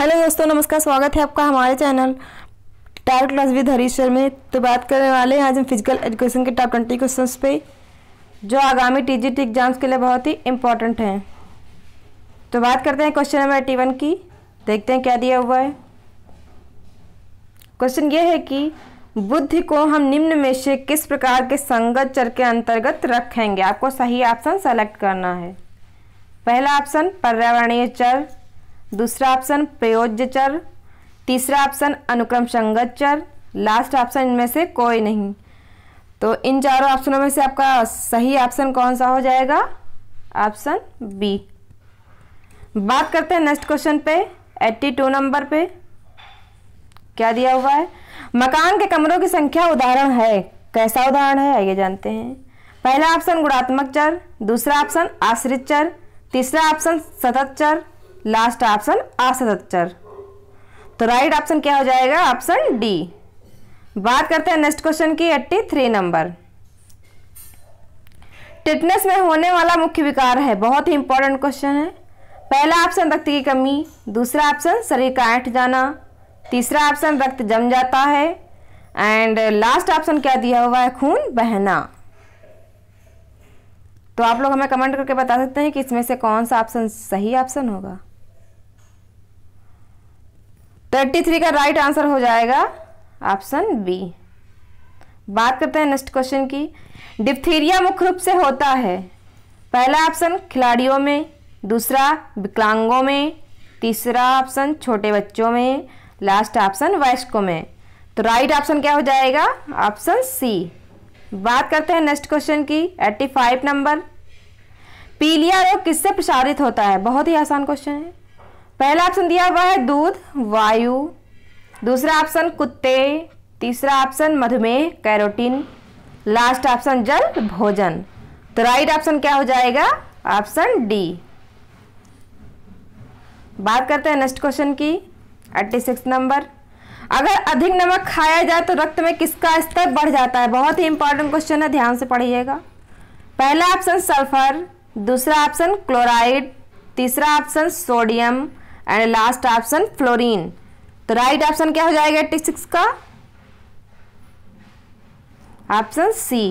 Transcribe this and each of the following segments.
hello दोस्तों नमस्कार स्वागत है आपका हमारे channel tyre class with Harish में तो बात करने वाले हैं आज हम फिजिकल एजुकेशन के टॉप ट्वेंटी क्वेश्चन पे जो आगामी टीजीटी एग्जाम्स के लिए बहुत ही इम्पोर्टेंट हैं तो बात करते हैं क्वेश्चन नंबर एटी वन की देखते हैं क्या दिया हुआ है क्वेश्चन ये है कि बुद्धि को हम निम्न में से किस प्रकार के संगत चर के अंतर्गत रखेंगे आपको सही ऑप्शन सेलेक्ट करना है पहला ऑप्शन पर्यावरणीय चर दूसरा ऑप्शन प्रयोज्य चर तीसरा ऑप्शन अनुक्रम संगत चर लास्ट ऑप्शन इनमें से कोई नहीं तो इन चारों ऑप्शनों में से आपका सही ऑप्शन कौन सा हो जाएगा ऑप्शन बी बात करते हैं नेक्स्ट क्वेश्चन पे एट्टी टू नंबर पे क्या दिया हुआ है मकान के कमरों की संख्या उदाहरण है कैसा उदाहरण है आइए जानते हैं पहला ऑप्शन गुणात्मक चर दूसरा ऑप्शन आश्रित चर तीसरा ऑप्शन सतत चर लास्ट ऑप्शन असतच्चर तो राइट ऑप्शन क्या हो जाएगा ऑप्शन डी बात करते हैं नेक्स्ट क्वेश्चन की एट्टी थ्री नंबर टिटनेस में होने वाला मुख्य विकार है बहुत ही इंपॉर्टेंट क्वेश्चन है पहला ऑप्शन रक्त की कमी दूसरा ऑप्शन शरीर का ऐंठ जाना तीसरा ऑप्शन रक्त जम जाता है एंड लास्ट ऑप्शन क्या दिया हुआ है खून बहना तो आप लोग हमें कमेंट करके बता सकते हैं कि इसमें से कौन सा ऑप्शन सही ऑप्शन होगा थर्टी थ्री का राइट आंसर हो जाएगा ऑप्शन बी बात करते हैं नेक्स्ट क्वेश्चन की डिप्थीरिया मुख्य रूप से होता है पहला ऑप्शन खिलाड़ियों में दूसरा विकलांगों में तीसरा ऑप्शन छोटे बच्चों में लास्ट ऑप्शन वयस्कों में तो राइट ऑप्शन क्या हो जाएगा ऑप्शन सी बात करते हैं नेक्स्ट क्वेश्चन की एट्टी फाइव नंबर पीलिया रोग किससे प्रसारित होता है बहुत ही आसान क्वेश्चन है पहला ऑप्शन दिया हुआ है दूध वायु दूसरा ऑप्शन कुत्ते तीसरा ऑप्शन मधुमेह कैरोटीन लास्ट ऑप्शन जल भोजन तो राइट ऑप्शन क्या हो जाएगा ऑप्शन डी बात करते हैं नेक्स्ट क्वेश्चन की एट्टी सिक्स नंबर अगर अधिक नमक खाया जाए तो रक्त में किसका स्तर बढ़ जाता है बहुत ही इंपॉर्टेंट क्वेश्चन है ध्यान से पढ़िएगा पहला ऑप्शन सल्फर दूसरा ऑप्शन क्लोराइड तीसरा option sodium and last option fluorine तो राइट ऑप्शन क्या हो जाएगा एट्टी सिक्स का ऑप्शन सी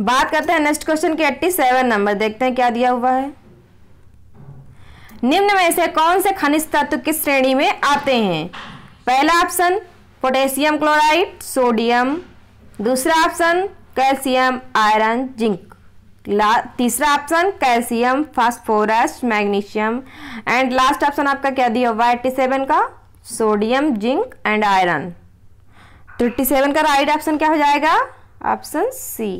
बात करते हैं नेक्स्ट क्वेश्चन के एट्टी सेवन नंबर देखते हैं क्या दिया हुआ है निम्न में से कौन से खनिज तत्व किस श्रेणी में आते हैं पहला ऑप्शन पोटेशियम क्लोराइड सोडियम दूसरा ऑप्शन कैल्शियम आयरन जिंक तीसरा option calcium phosphorus magnesium and last option आपका क्या दिया हुआ एट्टी सेवन का सोडियम जिंक एंड आयरन तो एट्टी सेवन का राइट ऑप्शन क्या हो जाएगा ऑप्शन सी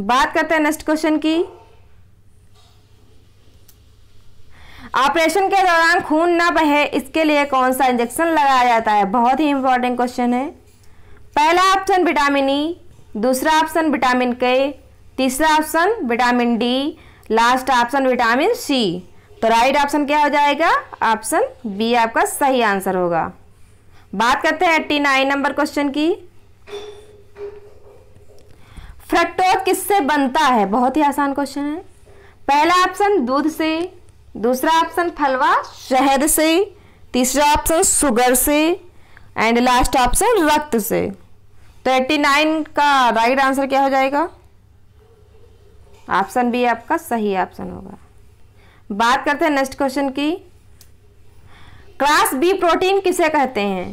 बात करते हैं नेक्स्ट क्वेश्चन की ऑपरेशन के दौरान खून ना बहे इसके लिए कौन सा इंजेक्शन लगाया जाता है बहुत ही इंपॉर्टेंट क्वेश्चन है पहला ऑप्शन विटामिन ई दूसरा ऑप्शन विटामिन के तीसरा option vitamin D last option vitamin C तो राइट ऑप्शन क्या हो जाएगा ऑप्शन बी आपका सही आंसर होगा बात करते हैं एट्टी नाइन नंबर क्वेश्चन की फ्रक्टोज किससे बनता है बहुत ही आसान क्वेश्चन है पहला ऑप्शन दूध से दूसरा ऑप्शन फलवा शहद से तीसरा ऑप्शन सुगर से एंड लास्ट ऑप्शन रक्त से तो एट्टी नाइन का राइट आंसर क्या हो जाएगा ऑप्शन बी आपका सही ऑप्शन होगा बात करते हैं नेक्स्ट क्वेश्चन की क्लास बी प्रोटीन किसे कहते हैं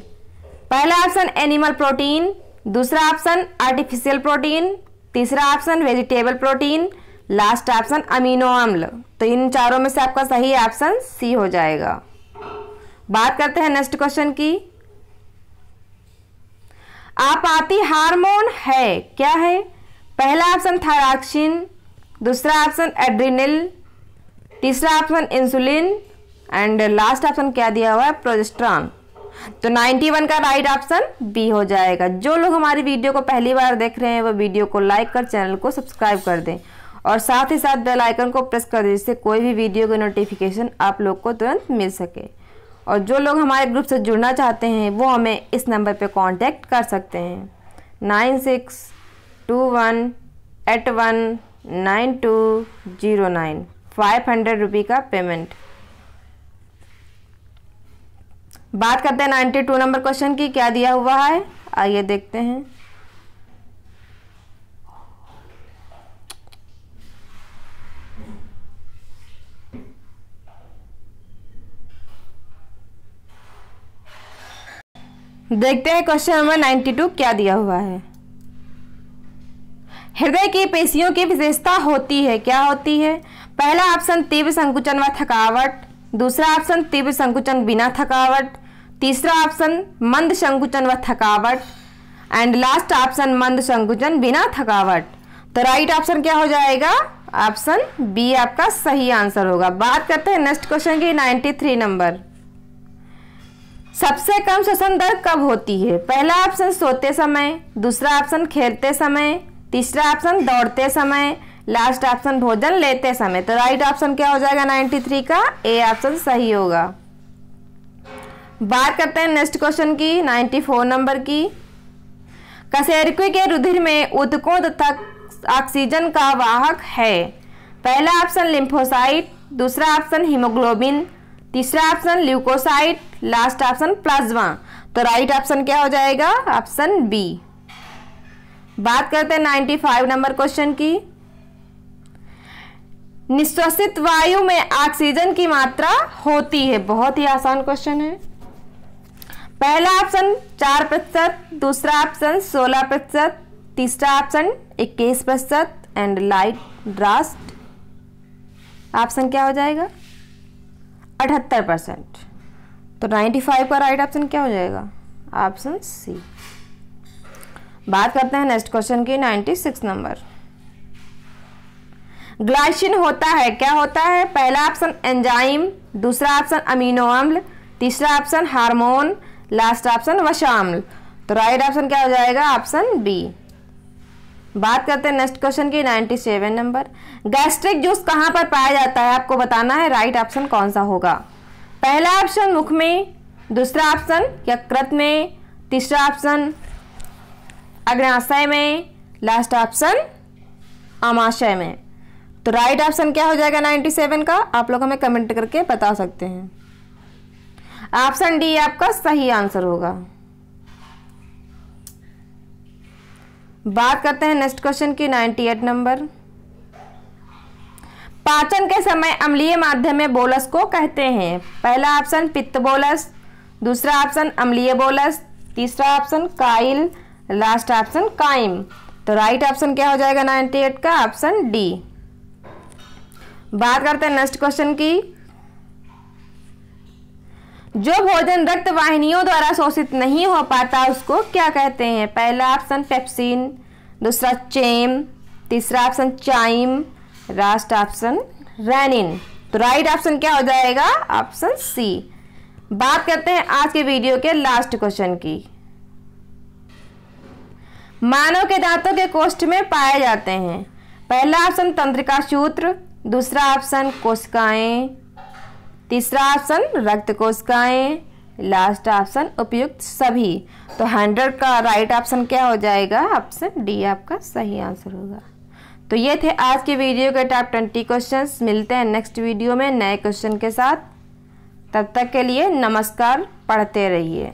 पहला ऑप्शन एनिमल प्रोटीन दूसरा ऑप्शन आर्टिफिशियल प्रोटीन तीसरा option vegetable protein last option amino अम्ल तो इन चारों में से आपका सही ऑप्शन सी हो जाएगा बात करते हैं नेक्स्ट क्वेश्चन की आपाती हार्मोन है क्या है पहला ऑप्शन थायराक्सिन दूसरा ऑप्शन एड्रीनिल तीसरा option insulin and last option क्या दिया हुआ है प्रोजेस्ट्रॉन तो 91 का राइट ऑप्शन बी हो जाएगा जो लोग हमारी वीडियो को पहली बार देख रहे हैं वो वीडियो को लाइक कर चैनल को सब्सक्राइब कर दें और साथ ही साथ बेल आइकन को प्रेस कर दें जिससे कोई भी वीडियो की नोटिफिकेशन आप लोग को तुरंत मिल सके और जो लोग हमारे ग्रुप से जुड़ना चाहते हैं वो हमें इस नंबर पर कॉन्टैक्ट कर सकते हैं nine six two one one nine two zero nine five hundred rupee का पेमेंट बात करते हैं नाइन्टी टू नंबर क्वेश्चन की क्या दिया हुआ है आइए देखते हैं देखते हैं क्वेश्चन नंबर नाइन्टी टू क्या दिया हुआ है हृदय की पेशियों की विशेषता होती है क्या होती है पहला ऑप्शन तीव्र संकुचन व थकावट दूसरा ऑप्शन तीव्र संकुचन बिना थकावट तीसरा ऑप्शन मंद संकुचन व थकावट एंड लास्ट ऑप्शन मंद संकुचन बिना थकावट तो राइट ऑप्शन क्या हो जाएगा ऑप्शन बी आपका सही आंसर होगा बात करते हैं नेक्स्ट क्वेश्चन की 93 नंबर सबसे कम श्वसन दर कब होती है पहला ऑप्शन सोते समय दूसरा ऑप्शन खेलते समय तीसरा ऑप्शन दौड़ते समय लास्ट ऑप्शन भोजन लेते समय तो राइट ऑप्शन क्या हो जाएगा 93 का ए ऑप्शन सही होगा बात करते हैं नेक्स्ट क्वेश्चन की 94 नंबर की कसेरक्वी के रुधिर में उदकों तथा ऑक्सीजन का वाहक है पहला ऑप्शन लिम्फोसाइट दूसरा ऑप्शन हीमोग्लोबिन तीसरा option leucocyte last option plasma तो राइट ऑप्शन क्या हो जाएगा ऑप्शन बी बात करते हैं 95 नंबर क्वेश्चन की निश्वसित वायु में ऑक्सीजन की मात्रा होती है बहुत ही आसान क्वेश्चन है पहला ऑप्शन चार प्रतिशत दूसरा ऑप्शन सोलह प्रतिशत तीसरा ऑप्शन इक्कीस प्रतिशत एंड लाइट ड्रास्ट ऑप्शन क्या हो जाएगा अठहत्तर परसेंट तो 95 का राइट ऑप्शन क्या हो जाएगा ऑप्शन सी बात करते हैं नेक्स्ट क्वेश्चन की 96 नंबर ग्लाइसिन होता है क्या होता है पहला ऑप्शन एंजाइम दूसरा ऑप्शन अमीनो अम्ल तीसरा ऑप्शन हार्मोन लास्ट ऑप्शन वशाम्ल तो राइट ऑप्शन क्या हो जाएगा ऑप्शन बी बात करते हैं नेक्स्ट क्वेश्चन की 97 नंबर गैस्ट्रिक जूस कहाँ पर पाया जाता है आपको बताना है राइट ऑप्शन कौन सा होगा पहला ऑप्शन मुख में दूसरा ऑप्शन यकृत में तीसरा ऑप्शन अग्नाशय में लास्ट ऑप्शन आमाशय में तो राइट ऑप्शन क्या हो जाएगा 97 का आप लोग हमें कमेंट करके बता सकते हैं ऑप्शन डी आपका सही आंसर होगा बात करते हैं नेक्स्ट क्वेश्चन की 98 नंबर पाचन के समय अम्लीय माध्यम में बोलस को कहते हैं पहला ऑप्शन पित्त बोलस दूसरा ऑप्शन अम्लीय बोलस तीसरा option chyle last option chyme तो राइट ऑप्शन क्या हो जाएगा 98 का ऑप्शन डी बात करते हैं नेक्स्ट क्वेश्चन की जो भोजन रक्त वाहिनियों द्वारा शोषित नहीं हो पाता उसको क्या कहते हैं पहला ऑप्शन पेप्सिन दूसरा चेम तीसरा option chyme last option rennin तो राइट ऑप्शन क्या हो जाएगा ऑप्शन सी बात करते हैं आज के वीडियो के लास्ट क्वेश्चन की मानव के दांतों के कोष्ठ में पाए जाते हैं पहला ऑप्शन तंत्रिका सूत्र दूसरा ऑप्शन कोशिकाएं तीसरा ऑप्शन रक्त कोशिकाएं लास्ट ऑप्शन उपयुक्त सभी तो हंड्रेड का राइट ऑप्शन क्या हो जाएगा ऑप्शन डी आपका सही आंसर होगा तो ये थे आज के वीडियो के टॉप ट्वेंटी क्वेश्चन मिलते हैं नेक्स्ट वीडियो में नए क्वेश्चन के साथ तब तक के लिए नमस्कार पढ़ते रहिए